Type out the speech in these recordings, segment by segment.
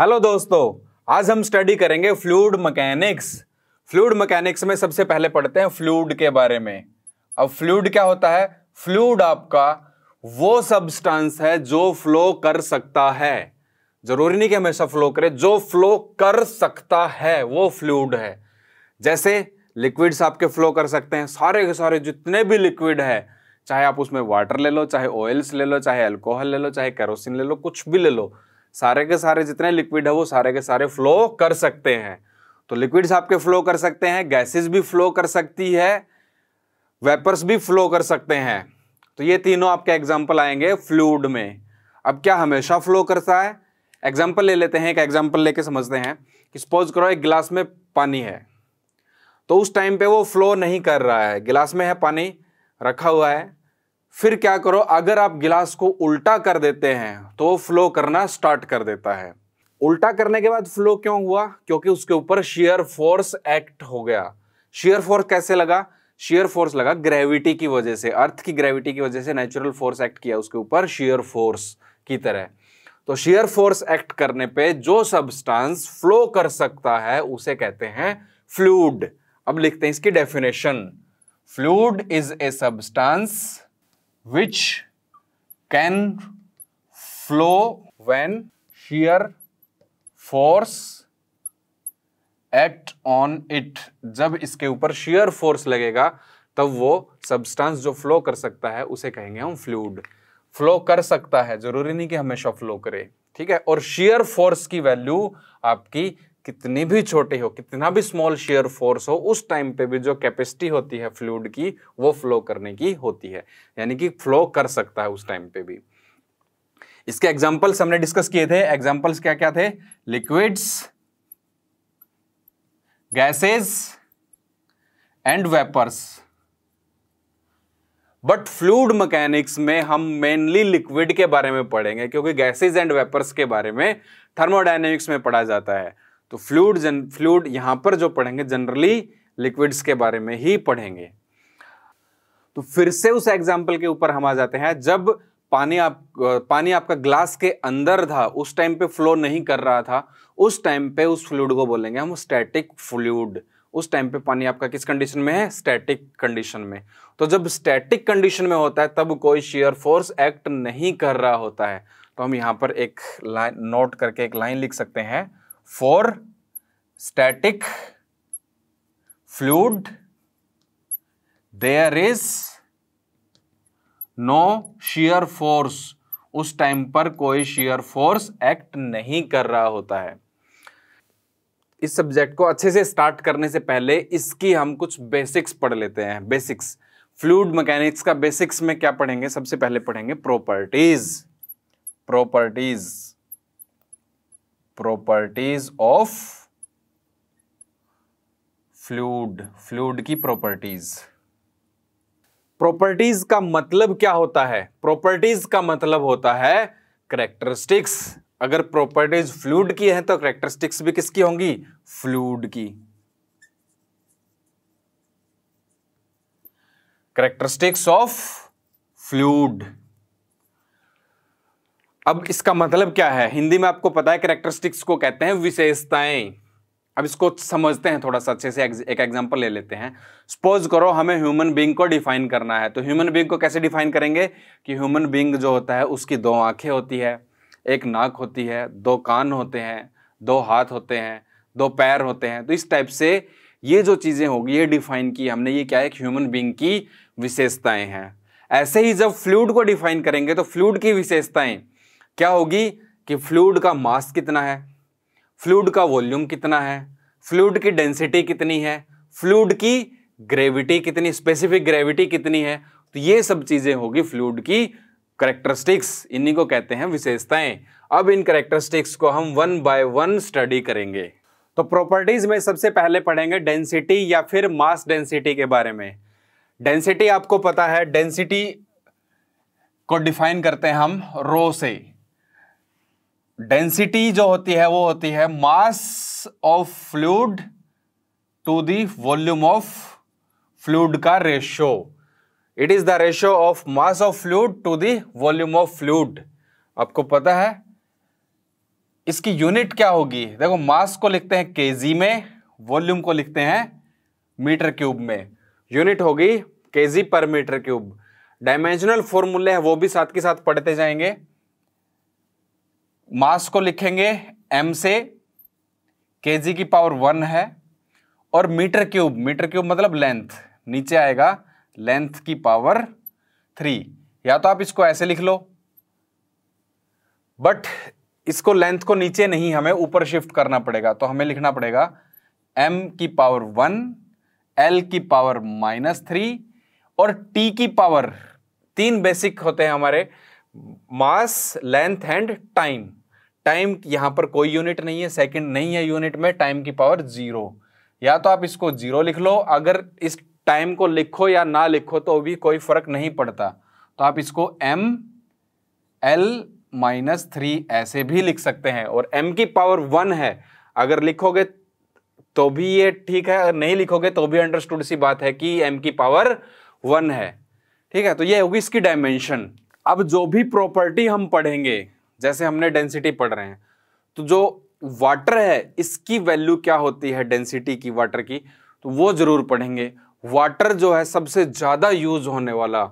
hello दोस्तों आज हम स्टडी करेंगे फ्लूड मैकेनिक्स फ्लूड मैकेनिक्स में सबसे पहले पढ़ते हैं फ्लूड के बारे में अब फ्लूड क्या होता है फ्लूड आपका वो सब्सटेंस है जो फ्लो कर सकता है जरूरी नहीं कि हमेशा फ्लो करे जो फ्लो कर सकता है वो फ्लूड है जैसे लिक्विड्स आपके फ्लो कर सकते हैं सारे के सारे जितने भी लिक्विड है चाहे आप उसमें वाटर ले लो चाहे ऑयल्स ले लो चाहे अल्कोहल ले लो चाहे कैरोसिन ले लो कुछ भी ले लो सारे के सारे जितने लिक्विड है वो सारे के सारे फ्लो कर सकते हैं तो लिक्विड्स आपके फ्लो कर सकते हैं गैसेस भी फ्लो कर सकती है वेपर्स भी फ्लो कर सकते हैं तो ये तीनों आपके एग्जाम्पल आएंगे फ्लूड में अब क्या हमेशा फ्लो करता है एग्जाम्पल ले लेते हैं एक एग्जाम्पल लेके समझते हैं कि सपोज करो एक गिलास में पानी है तो उस टाइम पे वो फ्लो नहीं कर रहा है गिलास में है पानी रखा हुआ है फिर क्या करो अगर आप गिलास को उल्टा कर देते हैं तो फ्लो करना स्टार्ट कर देता है उल्टा करने के बाद फ्लो क्यों हुआ क्योंकि उसके ऊपर शेयर फोर्स एक्ट हो गया शेयर फोर्स कैसे लगा शेयर फोर्स लगा ग्रेविटी की वजह से अर्थ की ग्रेविटी की वजह से नेचुरल फोर्स एक्ट किया उसके ऊपर शेयर फोर्स की तरह तो शेयर फोर्स एक्ट करने पे जो सब्सटेंस फ्लो कर सकता है उसे कहते हैं फ्लूड अब लिखते हैं इसकी definition fluid is a substance which can flow when shear force act on it जब इसके ऊपर shear फोर्स लगेगा तब वो सब्सटेंस जो फ्लो कर सकता है उसे कहेंगे हम फ्लूड फ्लो कर सकता है जरूरी नहीं कि हमेशा फ्लो करे ठीक है और शेयर फोर्स की वैल्यू आपकी कितनी भी छोटी हो कितना भी स्मॉल शेयर फोर्स हो उस टाइम पे भी जो कैपेसिटी होती है फ्लूड की वो फ्लो करने की होती है यानी कि फ्लो कर सकता है उस टाइम पे भी इसके एग्जाम्पल्स हमने डिस्कस किए थे एग्जाम्पल्स क्या क्या थे liquids gases and vapours but fluid mechanics में हम मेनली लिक्विड के बारे में पढ़ेंगे क्योंकि गैसेज एंड वेपर्स के बारे में थर्मोडाइनमिक्स में पढ़ा जाता है तो फ्लूड जन फ्लूड यहां पर जो पढ़ेंगे जनरली लिक्विड्स के बारे में ही पढ़ेंगे तो फिर से उस एग्जाम्पल के ऊपर हम आ जाते हैं जब पानी आप पानी आपका ग्लास के अंदर था उस टाइम पे फ्लो नहीं कर रहा था उस टाइम पे उस फ्लूड को बोलेंगे हम स्टैटिक फ्लूड उस टाइम पे पानी आपका किस कंडीशन में है स्टैटिक कंडीशन में तो जब स्टैटिक कंडीशन में होता है तब कोई शेयर फोर्स एक्ट नहीं कर रहा होता है तो हम यहां पर एक लाइन नोट करके एक लाइन लिख सकते हैं for static fluid there is no shear force उस टाइम पर कोई शियर फोर्स एक्ट नहीं कर रहा होता है इस सब्जेक्ट को अच्छे से स्टार्ट करने से पहले इसकी हम कुछ बेसिक्स पढ़ लेते हैं बेसिक्स फ्लूड मैकेनिक्स का बेसिक्स में क्या पढ़ेंगे सबसे पहले पढ़ेंगे properties properties properties of fluid fluid की प्रॉपर्टीज प्रॉपर्टीज का मतलब क्या होता है प्रॉपर्टीज का मतलब होता है करेक्टरिस्टिक्स अगर प्रॉपर्टीज फ्लूड की है तो करेक्टरिस्टिक्स भी किसकी होंगी फ्लूड की करेक्टरिस्टिक्स ऑफ फ्लूड अब इसका मतलब क्या है हिंदी में आपको पता है करेक्टरिस्टिक्स को कहते हैं विशेषताएं अब इसको समझते हैं थोड़ा सा अच्छे से एक एग्जांपल ले लेते हैं सपोज करो हमें ह्यूमन बींग को डिफाइन करना है तो ह्यूमन बींग को कैसे डिफाइन करेंगे कि ह्यूमन बींग जो होता है उसकी दो आंखें होती है एक नाक होती है दो कान होते हैं दो हाथ होते हैं दो पैर होते हैं तो इस टाइप से ये जो चीज़ें होगी ये डिफाइन की हमने ये क्या है कि ह्यूमन बींग की विशेषताएँ हैं ऐसे ही जब फ्लूड को डिफाइन करेंगे तो फ्लूड की विशेषताएँ क्या होगी कि फ्लूड का मास कितना है फ्लूड का वॉल्यूम कितना है फ्लूड की डेंसिटी कितनी है फ्लूड की ग्रेविटी कितनी स्पेसिफिक ग्रेविटी कितनी है तो ये सब चीज़ें होगी फ्लूड की करेक्टरिस्टिक्स इन्हीं को कहते हैं विशेषताएं अब इन करेक्टरिस्टिक्स को हम वन बाय वन स्टडी करेंगे तो प्रॉपर्टीज में सबसे पहले पढ़ेंगे डेंसिटी या फिर मास डेंसिटी के बारे में डेंसिटी आपको पता है डेंसिटी को डिफाइन करते हैं हम रो से डेंसिटी जो होती है वो होती है mass of fluid to the volume of fluid का ratio it is the ratio of mass of fluid to the volume of fluid आपको पता है इसकी यूनिट क्या होगी देखो मास को लिखते हैं केजी में वॉल्यूम को लिखते हैं मीटर क्यूब में यूनिट होगी KG per metre cube dimensional फॉर्मूले हैं वो भी साथ के साथ पढ़ते जाएंगे मास को लिखेंगे एम से के की पावर वन है और मीटर क्यूब मीटर क्यूब मतलब लेंथ नीचे आएगा लेंथ की पावर थ्री या तो आप इसको ऐसे लिख लो बट इसको लेंथ को नीचे नहीं हमें ऊपर शिफ्ट करना पड़ेगा तो हमें लिखना पड़ेगा एम की पावर वन एल की पावर माइनस थ्री और टी की पावर तीन बेसिक होते हैं हमारे mass length and time time यहां पर कोई यूनिट नहीं है सेकंड नहीं है यूनिट में टाइम की पावर जीरो या तो आप इसको जीरो लिख लो अगर इस टाइम को लिखो या ना लिखो तो भी कोई फर्क नहीं पड़ता तो आप इसको एम एल माइनस थ्री ऐसे भी लिख सकते हैं और एम की पावर वन है अगर लिखोगे तो भी ये ठीक है अगर नहीं लिखोगे तो भी अंडरस्टूड सी बात है कि एम की पावर वन है ठीक है तो ये होगी इसकी डायमेंशन अब जो भी प्रॉपर्टी हम पढ़ेंगे जैसे हमने डेंसिटी पढ़ रहे हैं तो जो वाटर है इसकी वैल्यू क्या होती है डेंसिटी की वाटर की तो वो ज़रूर पढ़ेंगे वाटर जो है सबसे ज़्यादा यूज होने वाला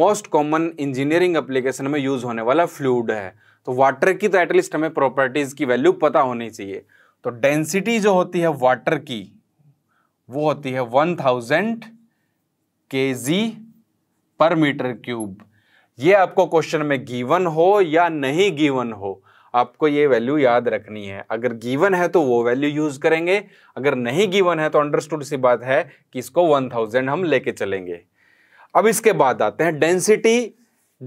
मोस्ट कॉमन इंजीनियरिंग एप्लीकेशन में यूज होने वाला फ्लूड है तो वाटर की तो एटलीस्ट हमें प्रॉपर्टीज़ की वैल्यू पता होनी चाहिए तो डेंसिटी जो होती है वाटर की वो होती है वन थाउजेंड के जी पर मीटर क्यूब ये आपको क्वेश्चन में गीवन हो या नहीं गीवन हो आपको ये वैल्यू याद रखनी है अगर गिवन है तो वो वैल्यू यूज करेंगे अगर नहीं गिवन है तो अंडरस्टूड सी बात है कि इसको 1000 हम लेके चलेंगे अब इसके बाद आते हैं डेंसिटी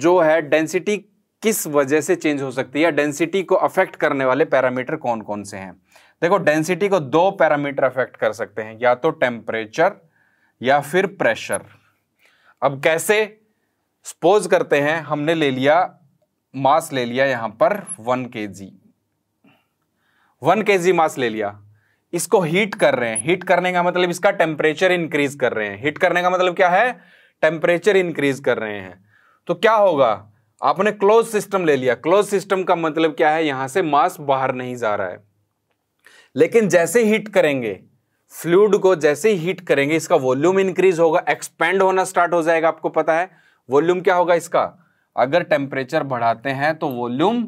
जो है डेंसिटी किस वजह से चेंज हो सकती है डेंसिटी को अफेक्ट करने वाले पैरामीटर कौन कौन से हैं देखो डेंसिटी को दो पैरामीटर अफेक्ट कर सकते हैं या तो टेम्परेचर या फिर प्रेशर अब कैसे सपोज करते हैं हमने ले लिया मास ले लिया यहां पर वन के जी वन के जी मास ले लिया इसको हीट कर रहे हैं हीट करने का मतलब इसका टेम्परेचर इंक्रीज कर रहे हैं हीट करने का मतलब क्या है टेम्परेचर इंक्रीज कर रहे हैं तो क्या होगा आपने क्लोज सिस्टम ले लिया क्लोज सिस्टम का मतलब क्या है यहां से मास बाहर नहीं जा रहा है लेकिन जैसे हीट करेंगे फ्लूड को जैसे हीट करेंगे इसका वॉल्यूम इंक्रीज होगा एक्सपेंड होना स्टार्ट हो जाएगा आपको पता है वॉल्यूम क्या होगा इसका अगर टेम्परेचर बढ़ाते हैं तो वॉल्यूम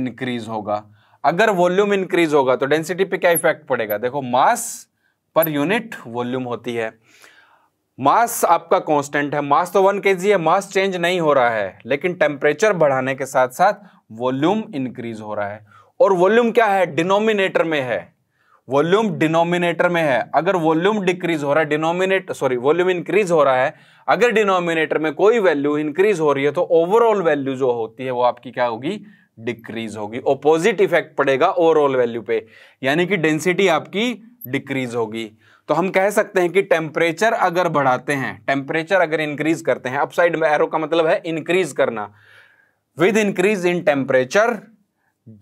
इंक्रीज होगा अगर वॉल्यूम इंक्रीज होगा तो डेंसिटी पे क्या इफेक्ट पड़ेगा देखो मास पर यूनिट वॉल्यूम होती है मास आपका कांस्टेंट है मास तो वन के है मास चेंज नहीं हो रहा है लेकिन टेम्परेचर बढ़ाने के साथ साथ वॉल्यूम इंक्रीज हो रहा है और वॉल्यूम क्या है डिनोमिनेटर में है वॉल्यूम डिनोमिनेटर में है अगर वॉल्यूम डिक्रीज हो रहा है डिनोमिनेट सॉरी वॉल्यूम इंक्रीज हो रहा है अगर डिनोमिनेटर में कोई वैल्यू इंक्रीज हो रही है तो ओवरऑल वैल्यू जो होती है वो आपकी क्या होगी डिक्रीज होगी ओपोजिट इफेक्ट पड़ेगा ओवरऑल वैल्यू पे यानी कि डेंसिटी आपकी डिक्रीज होगी तो हम कह सकते हैं कि टेम्परेचर अगर बढ़ाते हैं टेम्परेचर अगर इंक्रीज करते हैं अपसाइड में एरो का मतलब है इंक्रीज करना with increase in temperature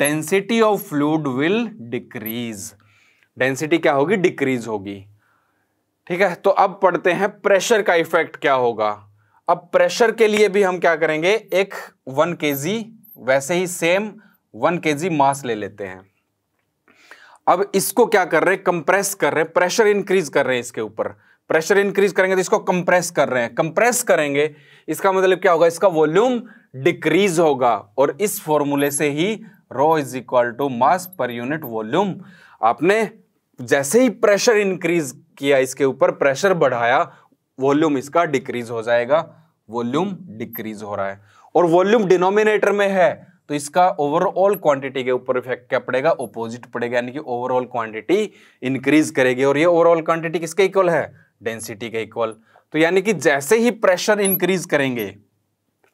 density of fluid will decrease density क्या होगी डिक्रीज होगी ठीक है तो अब पढ़ते हैं प्रेशर का इफेक्ट क्या होगा अब प्रेशर के लिए भी हम क्या करेंगे एक वन के वैसे ही सेम वन के मास ले लेते हैं अब इसको क्या कर रहे हैं कंप्रेस कर रहे हैं प्रेशर इंक्रीज कर रहे हैं इसके ऊपर प्रेशर इंक्रीज करेंगे तो इसको कंप्रेस कर रहे हैं कंप्रेस करेंगे इसका मतलब क्या होगा इसका वॉल्यूम डिक्रीज होगा और इस फॉर्मूले से ही rho is equal to mass per unit volume आपने जैसे ही प्रेशर इंक्रीज किया इसके ऊपर प्रेशर बढ़ाया वॉल्यूम इसका डिक्रीज हो जाएगा वॉल्यूम डिक्रीज हो रहा है और वॉल्यूम डिनोमिनेटर में है तो इसका ओवरऑल क्वांटिटी के ऊपर इफेक्ट क्या पड़ेगा ओपोजिट पड़ेगा यानी कि ओवरऑल क्वांटिटी इंक्रीज करेगी और ये ओवरऑल क्वांटिटी किसके इक्वल है डेंसिटी के इक्वल तो यानी कि जैसे ही प्रेशर इंक्रीज करेंगे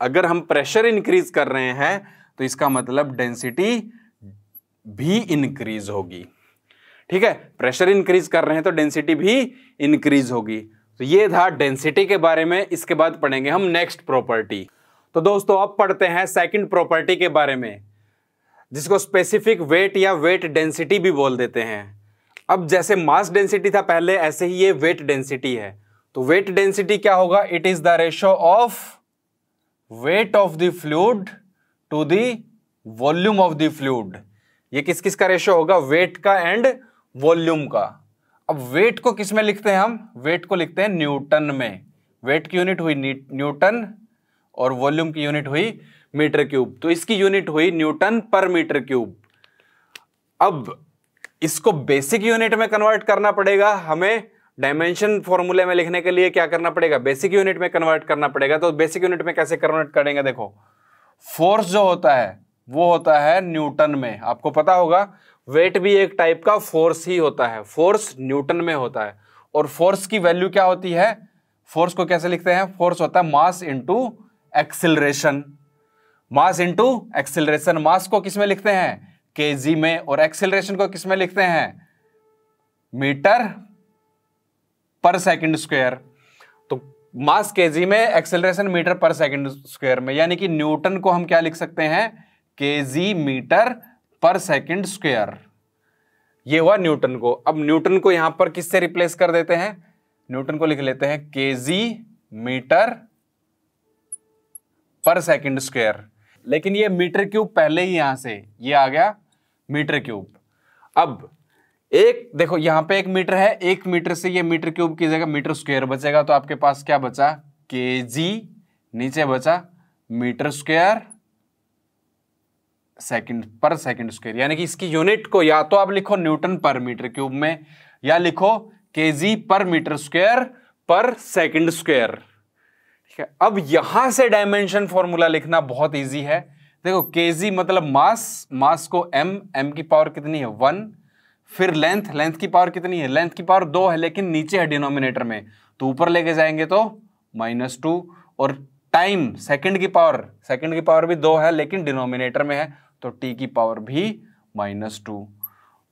अगर हम प्रेशर इंक्रीज कर रहे हैं तो इसका मतलब डेंसिटी भी इंक्रीज होगी ठीक है प्रेशर इंक्रीज कर रहे हैं तो डेंसिटी भी इंक्रीज होगी तो ये था डेंसिटी के बारे में इसके बाद पढ़ेंगे हम नेक्स्ट प्रॉपर्टी तो दोस्तों अब पढ़ते हैं सेकंड प्रॉपर्टी के बारे में जिसको स्पेसिफिक वेट या वेट डेंसिटी भी बोल देते हैं अब जैसे मास डेंसिटी था पहले ऐसे ही ये वेट डेंसिटी है तो वेट डेंसिटी क्या होगा it is the ratio of weight of the fluid to the volume of the fluid ये किस किस का रेशो होगा वेट का एंड वॉल्यूम का अब वेट को किस में लिखते हैं हम वेट को लिखते हैं न्यूटन में वेट की यूनिट हुई न्यूटन और वॉल्यूम की यूनिट हुई मीटर क्यूब तो इसकी यूनिट हुई न्यूटन पर मीटर क्यूब अब इसको बेसिक यूनिट में कन्वर्ट करना पड़ेगा हमें डायमेंशन फॉर्मूले में लिखने के लिए क्या करना पड़ेगा बेसिक यूनिट में कन्वर्ट करना पड़ेगा तो बेसिक यूनिट में कैसे कन्वर्ट करेंगे देखो फोर्स जो होता है वो होता है न्यूटन में आपको पता होगा वेट भी एक टाइप का फोर्स ही होता है फोर्स न्यूटन में होता है और फोर्स की वैल्यू क्या होती है फोर्स को कैसे लिखते हैं फोर्स होता है mass into acceleration mass into acceleration mass को किस में लिखते हैं केजी में और एक्सिलेशन को किस में लिखते हैं मीटर पर सेकंड स्क्वायर तो मास केजी में acceleration metre per second square में यानी कि न्यूटन को हम क्या लिख सकते हैं के मीटर पर सेकेंड स्क्वायर ये हुआ न्यूटन को अब न्यूटन को यहां पर किससे रिप्लेस कर देते हैं न्यूटन को लिख लेते हैं K G metre per second square लेकिन ये मीटर क्यूब पहले ही यहां से ये आ गया मीटर क्यूब अब एक देखो यहां पे एक मीटर है एक मीटर से ये मीटर क्यूब की जगह मीटर स्क्वायर बचेगा तो आपके पास क्या बचा के जी नीचे बचा metre square second per second square यानी कि इसकी यूनिट को या तो आप लिखो न्यूटन पर मीटर क्यूब में या लिखो KG per metre square per second square ठीक है अब यहां से डायमेंशन फॉर्मूला लिखना बहुत इजी है देखो केजी मतलब मास मास को एम एम की पावर कितनी है वन फिर लेंथ लेंथ की पावर कितनी है लेंथ की पावर दो है लेकिन नीचे है डिनोमिनेटर में तो ऊपर लेके जाएंगे तो माइनस टू और टाइम सेकंड की पावर सेकंड की पावर भी दो है लेकिन डिनोमिनेटर में है तो टी की पावर भी माइनस टू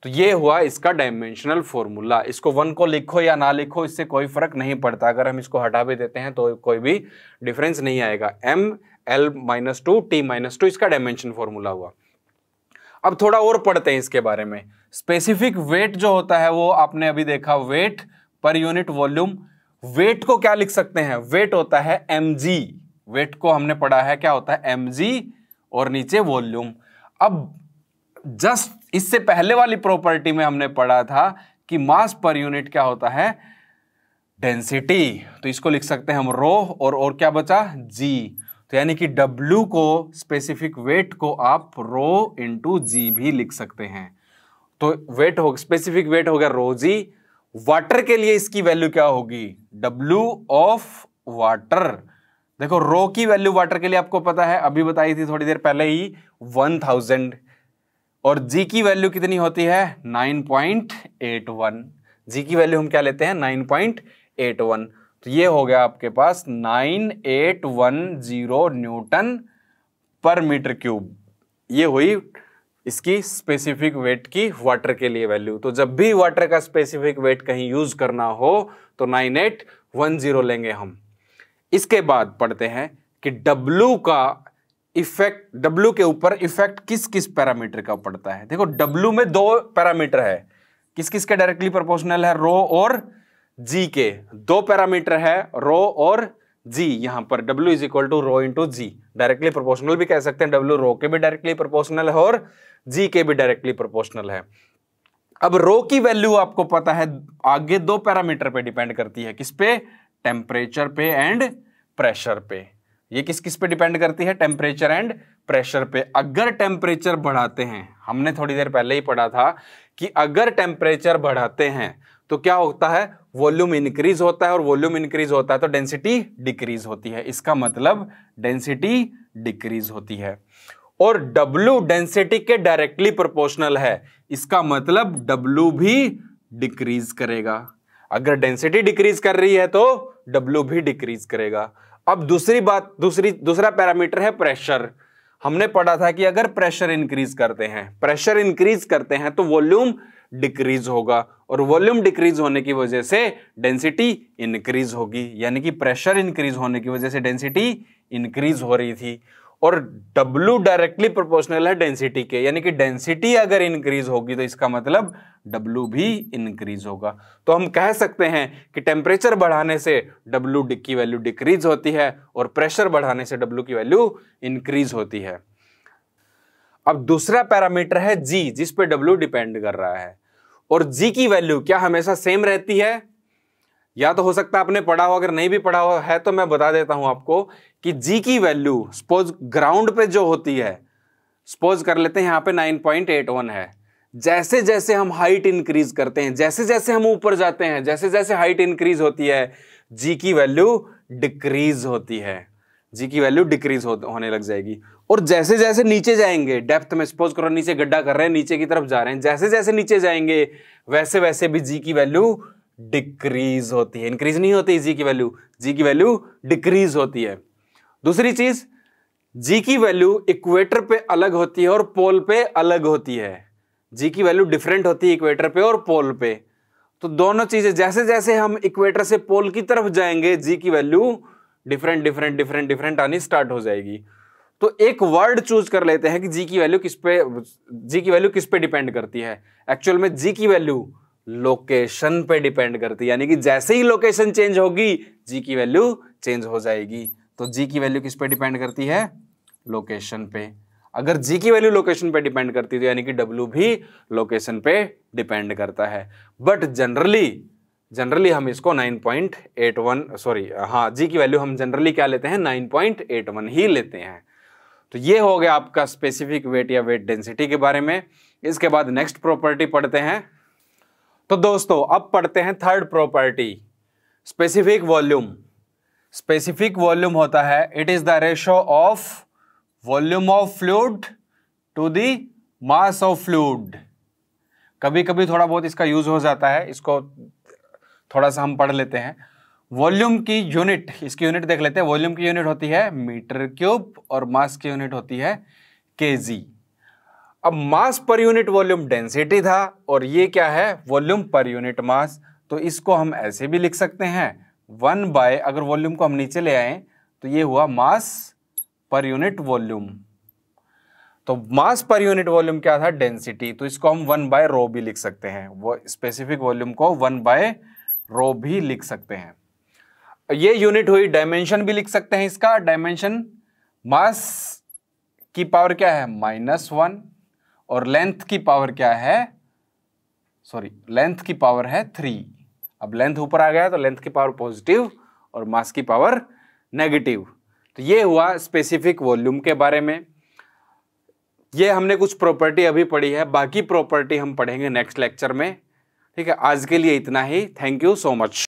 तो ये हुआ इसका डायमेंशनल फॉर्मूला इसको वन को लिखो या ना लिखो इससे कोई फर्क नहीं पड़ता अगर हम इसको हटा भी देते हैं तो कोई भी डिफरेंस नहीं आएगा M L minus two T minus two इसका डायमेंशन फॉर्मूला हुआ अब थोड़ा और पढ़ते हैं इसके बारे में स्पेसिफिक वेट जो होता है वो आपने अभी देखा वेट पर यूनिट वॉल्यूम वेट को क्या लिख सकते हैं वेट होता है एम वेट को हमने पढ़ा है क्या होता है एम और नीचे वॉल्यूम अब जस्ट इससे पहले वाली प्रॉपर्टी में हमने पढ़ा था कि मास पर यूनिट क्या होता है डेंसिटी तो इसको लिख सकते हैं हम रो और और क्या बचा जी तो यानी कि डब्ल्यू को स्पेसिफिक वेट को आप रो इंटू जी भी लिख सकते हैं तो वेट हो स्पेसिफिक वेट हो गया रो जी वाटर के लिए इसकी वैल्यू क्या होगी डब्ल्यू ऑफ वाटर देखो रो की वैल्यू वाटर के लिए आपको पता है अभी बताई थी थोड़ी देर पहले ही वन थाउजेंड और जी की वैल्यू कितनी होती है nine point eight one G की वैल्यू हम क्या लेते हैं नाइन पॉइंट एट वन तो ये हो गया आपके पास nine eight one zero newton per metre cube ये हुई इसकी स्पेसिफिक वेट की वाटर के लिए वैल्यू तो जब भी वाटर का स्पेसिफिक वेट कहीं यूज करना हो तो नाइन एट वन जीरो लेंगे हम इसके बाद पढ़ते हैं कि W का इफेक्ट W के ऊपर इफेक्ट किस किस पैरामीटर का पड़ता है देखो W में दो पैरामीटर है किस किस के डायरेक्टली प्रोपोर्शनल है रो और जी के दो पैरामीटर है रो और जी यहां पर W is equal to rho into G directly proportional भी कह सकते हैं W रो के भी डायरेक्टली प्रोपोर्शनल है और जी के भी डायरेक्टली प्रोपोर्शनल है अब रो की वैल्यू आपको पता है आगे दो पैरामीटर पे डिपेंड करती है किस पे टेम्परेचर पे एंड प्रेशर पे ये किस किस पे डिपेंड करती है टेम्परेचर एंड प्रेशर पे अगर टेम्परेचर बढ़ाते हैं हमने थोड़ी देर पहले ही पढ़ा था कि अगर टेम्परेचर बढ़ाते हैं तो क्या होता है वॉल्यूम इंक्रीज होता है और वॉल्यूम इंक्रीज होता है तो डेंसिटी डिक्रीज होती है इसका मतलब डेंसिटी डिक्रीज होती है और W डेंसिटी के डायरेक्टली प्रोपोर्शनल है इसका मतलब W भी डिक्रीज करेगा अगर डेंसिटी डिक्रीज कर रही है तो डब्ल्यू भी डिक्रीज करेगा अब दूसरी बात दूसरी दूसरा पैरामीटर है प्रेशर हमने पढ़ा था कि अगर प्रेशर इंक्रीज करते हैं प्रेशर इंक्रीज करते हैं तो वॉल्यूम डिक्रीज होगा और वॉल्यूम डिक्रीज होने की वजह से डेंसिटी इंक्रीज होगी यानी कि प्रेशर इंक्रीज होने की वजह से डेंसिटी इंक्रीज हो रही थी और W डायरेक्टली प्रोपोर्शनल है डेंसिटी के यानी कि डेंसिटी अगर इंक्रीज होगी तो इसका मतलब W भी इंक्रीज होगा तो हम कह सकते हैं कि टेम्परेचर बढ़ाने से W की वैल्यू डिक्रीज होती है और प्रेशर बढ़ाने से W की वैल्यू इंक्रीज होती है अब दूसरा पैरामीटर है G जिस पे W डिपेंड कर रहा है और G की वैल्यू क्या हमेशा सेम रहती है या तो हो सकता है आपने पढ़ा हो अगर नहीं भी पढ़ा हो है तो मैं बता देता हूं आपको कि जी की वैल्यू सपोज ग्राउंड पे जो होती है सपोज कर लेते हैं यहाँ पे नाइन पॉइंट एट वन है जैसे जैसे हम हाइट इंक्रीज करते हैं जैसे जैसे हम ऊपर जाते हैं जैसे जैसे हाइट इंक्रीज होती है जी की वैल्यू डिक्रीज होती है जी की वैल्यू डिक्रीज होने लग जाएगी और जैसे जैसे नीचे जाएंगे डेप्थ में सपोज करो नीचे गड्ढा कर रहे हैं नीचे की तरफ जा रहे हैं जैसे जैसे नीचे जाएंगे वैसे वैसे भी जी की वैल्यू डिक्रीज होती है इंक्रीज नहीं होती जी की वैल्यू जी की वैल्यू डिक्रीज होती है दूसरी चीज जी की वैल्यू इक्वेटर पे अलग होती है और पोल पे अलग होती है जी की वैल्यू डिफरेंट होती है इक्वेटर पे और पोल पे तो दोनों चीजें जैसे जैसे हम इक्वेटर से पोल की तरफ जाएंगे जी की value different different different different आनी स्टार्ट हो जाएगी तो एक वर्ड चूज कर लेते हैं कि जी की वैल्यू किस पे जी की वैल्यू किस पे डिपेंड करती है एक्चुअल में जी की वैल्यू लोकेशन पे डिपेंड करती है यानी कि जैसे ही लोकेशन चेंज होगी जी की वैल्यू चेंज हो जाएगी तो जी की वैल्यू किस पे डिपेंड करती है लोकेशन पे अगर जी की वैल्यू लोकेशन पे डिपेंड करती है तो यानी कि डब्ल्यू भी लोकेशन पे डिपेंड करता है बट जनरली जनरली हम इसको 9.81 सॉरी हाँ जी की वैल्यू हम जनरली क्या लेते हैं 9.81 ही लेते हैं तो ये हो गया आपका स्पेसिफिक वेट या वेट डेंसिटी के बारे में इसके बाद नेक्स्ट प्रॉपर्टी पढ़ते हैं तो दोस्तों अब पढ़ते हैं third property specific volume specific volume होता है it is the ratio of volume of fluid to the mass of fluid कभी कभी थोड़ा बहुत इसका यूज हो जाता है इसको थोड़ा सा हम पढ़ लेते हैं वॉल्यूम की यूनिट इसकी यूनिट देख लेते हैं वॉल्यूम की यूनिट होती है मीटर क्यूब और मास की यूनिट होती है केजी अब मास पर यूनिट वॉल्यूम डेंसिटी था और ये क्या है वॉल्यूम पर यूनिट मास तो इसको हम ऐसे भी लिख सकते हैं वन बाय अगर वॉल्यूम को हम नीचे ले आए तो ये हुआ मास पर यूनिट वॉल्यूम तो मास पर यूनिट वॉल्यूम क्या था डेंसिटी तो इसको हम वन बाय रो भी लिख सकते हैं वो स्पेसिफिक वॉल्यूम को वन बाय रो भी लिख सकते हैं ये यूनिट हुई डायमेंशन भी लिख सकते हैं इसका डायमेंशन मास की पावर क्या है माइनस वन और लेंथ की पावर क्या है सॉरी लेंथ की पावर है थ्री अब लेंथ ऊपर आ गया तो लेंथ की पावर पॉजिटिव और मास की पावर नेगेटिव तो ये हुआ स्पेसिफिक वॉल्यूम के बारे में ये हमने कुछ प्रॉपर्टी अभी पढ़ी है बाकी प्रॉपर्टी हम पढ़ेंगे नेक्स्ट लेक्चर में ठीक है आज के लिए इतना ही थैंक यू सो मच